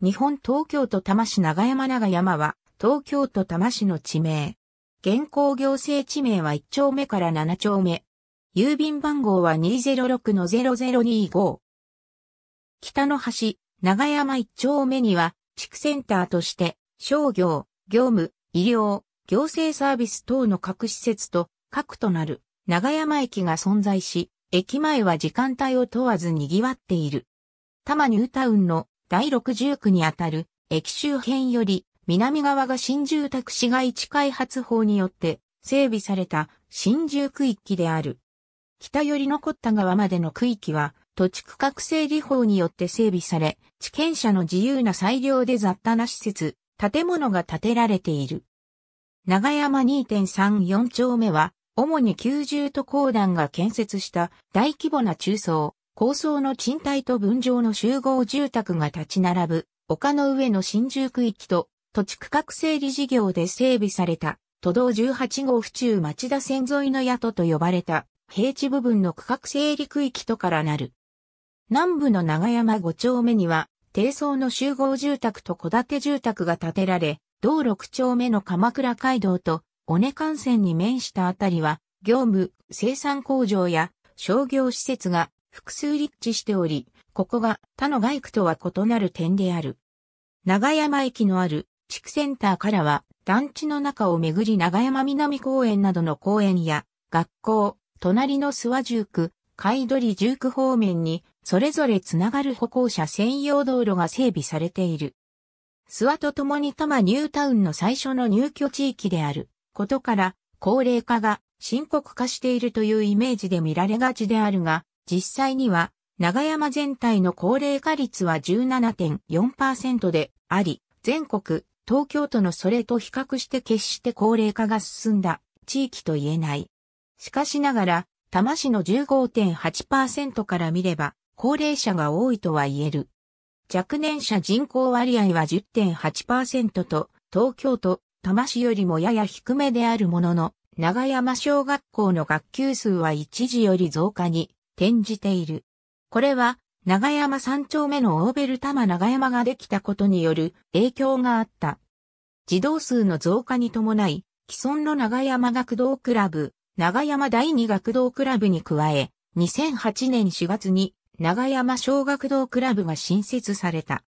日本東京都多摩市長山長山は、東京都多摩市の地名。現行行政地名は1丁目から7丁目。郵便番号は206-0025。北の端、長山1丁目には、地区センターとして、商業、業務、医療、行政サービス等の各施設と、核となる、長山駅が存在し、駅前は時間帯を問わず賑わっている。多摩ニュータウンの第6 9にあたる駅周辺より南側が新住宅市街地開発法によって整備された新住区域である。北より残った側までの区域は土地区画整理法によって整備され、地権者の自由な裁量で雑多な施設、建物が建てられている。長山2.34丁目は、主に九重都公団が建設した大規模な中層、高層の賃貸と分譲の集合住宅が立ち並ぶ、丘の上の新宿区域と、土地区画整理事業で整備された、都道18号府中町田線沿いの宿と呼ばれた、平地部分の区画整理区域とからなる。南部の長山5丁目には、低層の集合住宅と戸建て住宅が建てられ、道6丁目の鎌倉街道と、尾根幹線に面したあたりは、業務、生産工場や商業施設が複数立地しており、ここが他の街区とは異なる点である。長山駅のある地区センターからは団地の中をめぐり長山南公園などの公園や学校、隣の諏訪住区、海鳥住区方面にそれぞれつながる歩行者専用道路が整備されている。諏訪と共に多摩ニュータウンの最初の入居地域であることから高齢化が深刻化しているというイメージで見られがちであるが、実際には、長山全体の高齢化率は17.4%であり、全国、東京都のそれと比較して決して高齢化が進んだ地域と言えない。しかしながら、多摩市の15.8%から見れば、高齢者が多いとは言える。若年者人口割合は10.8%と、東京都、多摩市よりもやや低めであるものの、長山小学校の学級数は一時より増加に転じている。これは、長山三丁目のオーベルタマ長山ができたことによる影響があった。児童数の増加に伴い、既存の長山学童クラブ、長山第二学童クラブに加え、2008年4月に長山小学童クラブが新設された。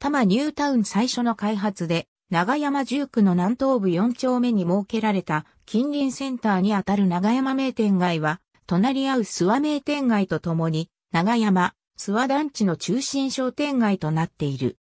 多摩ニュータウン最初の開発で、長山重区の南東部4丁目に設けられた近隣センターにあたる長山名店街は、隣り合う諏訪名店街とともに、長山、諏訪団地の中心商店街となっている。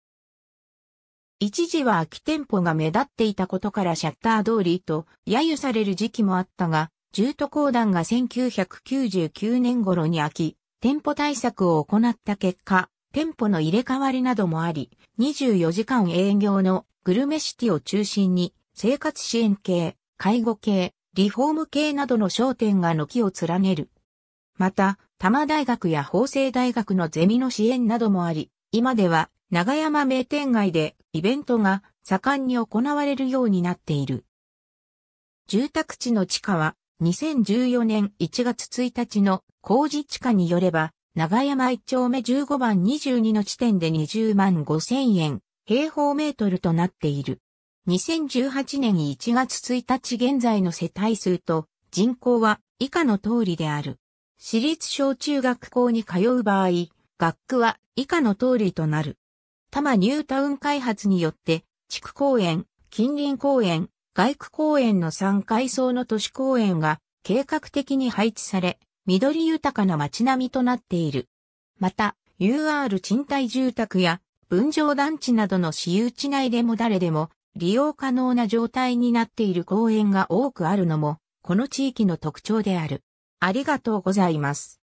一時は空き店舗が目立っていたことからシャッター通りと揶揄される時期もあったが、住都公団が1999年頃に空き、店舗対策を行った結果、店舗の入れ替わりなどもあり、24時間営業のグルメシティを中心に、生活支援系、介護系、リフォーム系などの商店が軒を連ねる。また、多摩大学や法政大学のゼミの支援などもあり、今では長山名店街でイベントが盛んに行われるようになっている。住宅地の地価は2014年1月1日の工事地価によれば、長山1丁目15番22の地点で20万5千円平方メートルとなっている。2018年1月1日現在の世帯数と人口は以下の通りである。私立小中学校に通う場合、学区は以下の通りとなる。多摩ニュータウン開発によって、地区公園、近隣公園、外区公園の3階層の都市公園が計画的に配置され、緑豊かな街並みとなっている。また、UR 賃貸住宅や分譲団地などの私有地内でも誰でも利用可能な状態になっている公園が多くあるのも、この地域の特徴である。ありがとうございます。